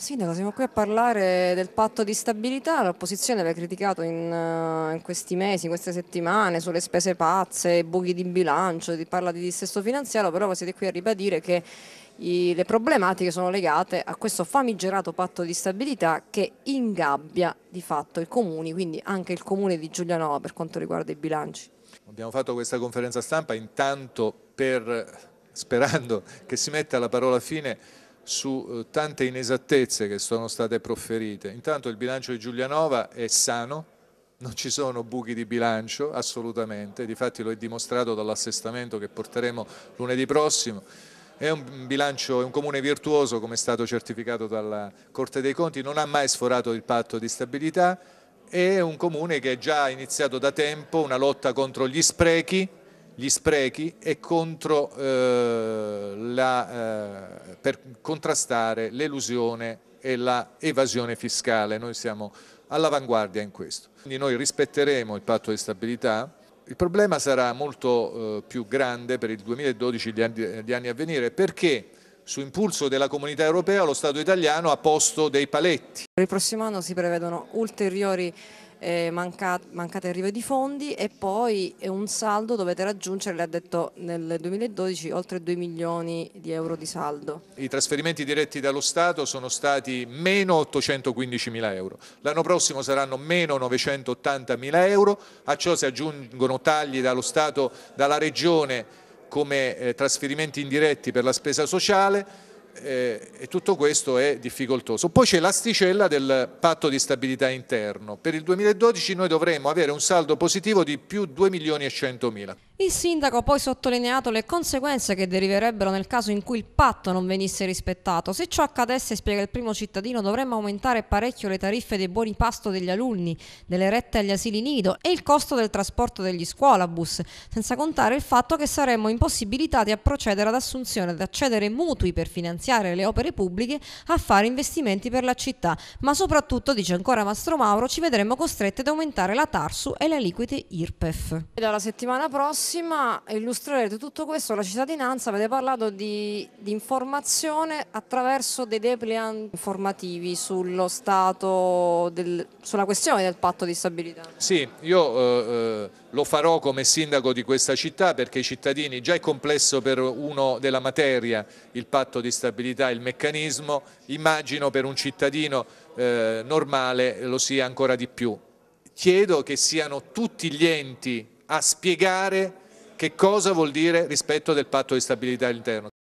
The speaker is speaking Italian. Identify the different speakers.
Speaker 1: Sindaco, siamo qui a parlare del patto di stabilità, l'opposizione l'ha criticato in, eh, in, questi mesi, in queste settimane, sulle spese pazze, buchi di bilancio, parla di dissesto finanziario, però siete qui a ribadire che i, le problematiche sono legate a questo famigerato patto di stabilità che ingabbia di fatto i comuni, quindi anche il comune di Giulianova per quanto riguarda i bilanci.
Speaker 2: Abbiamo fatto questa conferenza stampa intanto per, sperando che si metta la parola fine su eh, tante inesattezze che sono state proferite. Intanto il bilancio di Giulianova è sano, non ci sono buchi di bilancio assolutamente, difatti lo è dimostrato dall'assestamento che porteremo lunedì prossimo. È un bilancio, è un comune virtuoso come è stato certificato dalla Corte dei Conti, non ha mai sforato il patto di stabilità, è un comune che ha già iniziato da tempo una lotta contro gli sprechi, gli sprechi e contro, eh, la, eh, per contrastare l'elusione e l'evasione fiscale. Noi siamo all'avanguardia in questo. Quindi noi rispetteremo il patto di stabilità. Il problema sarà molto eh, più grande per il 2012 e gli anni, gli anni a venire perché su impulso della comunità europea lo Stato italiano ha posto dei paletti.
Speaker 1: Per il prossimo anno si prevedono ulteriori eh, manca, mancate arrive di fondi e poi un saldo dovete raggiungere, le ha detto nel 2012, oltre 2 milioni di euro di saldo.
Speaker 2: I trasferimenti diretti dallo Stato sono stati meno 815 mila euro, l'anno prossimo saranno meno 980 mila euro, a ciò si aggiungono tagli dallo Stato, dalla Regione come eh, trasferimenti indiretti per la spesa sociale, eh, e tutto questo è difficoltoso. Poi c'è l'asticella del patto di stabilità interno. Per il 2012 noi dovremo avere un saldo positivo di più 2 milioni e 100 mila.
Speaker 1: Il sindaco ha poi sottolineato le conseguenze che deriverebbero nel caso in cui il patto non venisse rispettato. Se ciò accadesse, spiega il primo cittadino, dovremmo aumentare parecchio le tariffe dei buoni pasto degli alunni, delle rette agli asili nido e il costo del trasporto degli scuolabus, senza contare il fatto che saremmo impossibilitati a procedere ad assunzione, ad accedere mutui per finanziare le opere pubbliche, a fare investimenti per la città. Ma soprattutto, dice ancora Mastro Mauro, ci vedremo costretti ad aumentare la Tarsu e le aliquote IRPEF. Dalla settimana prossima prossima illustrerete tutto questo la cittadinanza, avete parlato di, di informazione attraverso dei depliant informativi sullo stato, del, sulla questione del patto di stabilità.
Speaker 2: Sì, io eh, eh, lo farò come sindaco di questa città perché i cittadini, già è complesso per uno della materia il patto di stabilità, il meccanismo, immagino per un cittadino eh, normale lo sia ancora di più. Chiedo che siano tutti gli enti a spiegare che cosa vuol dire rispetto del patto di stabilità interno.